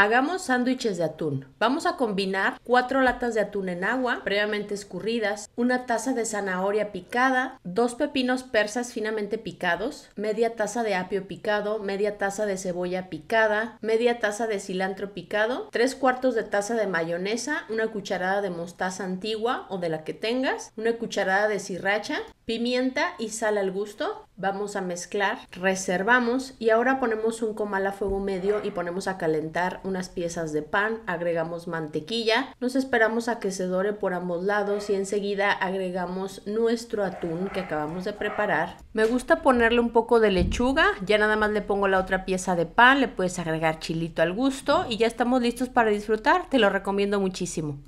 Hagamos sándwiches de atún. Vamos a combinar cuatro latas de atún en agua previamente escurridas, una taza de zanahoria picada, dos pepinos persas finamente picados, media taza de apio picado, media taza de cebolla picada, media taza de cilantro picado, tres cuartos de taza de mayonesa, una cucharada de mostaza antigua o de la que tengas, una cucharada de sriracha, pimienta y sal al gusto. Vamos a mezclar, reservamos y ahora ponemos un comal a fuego medio y ponemos a calentar unas piezas de pan, agregamos mantequilla, nos esperamos a que se dore por ambos lados y enseguida agregamos nuestro atún que acabamos de preparar. Me gusta ponerle un poco de lechuga, ya nada más le pongo la otra pieza de pan, le puedes agregar chilito al gusto y ya estamos listos para disfrutar, te lo recomiendo muchísimo.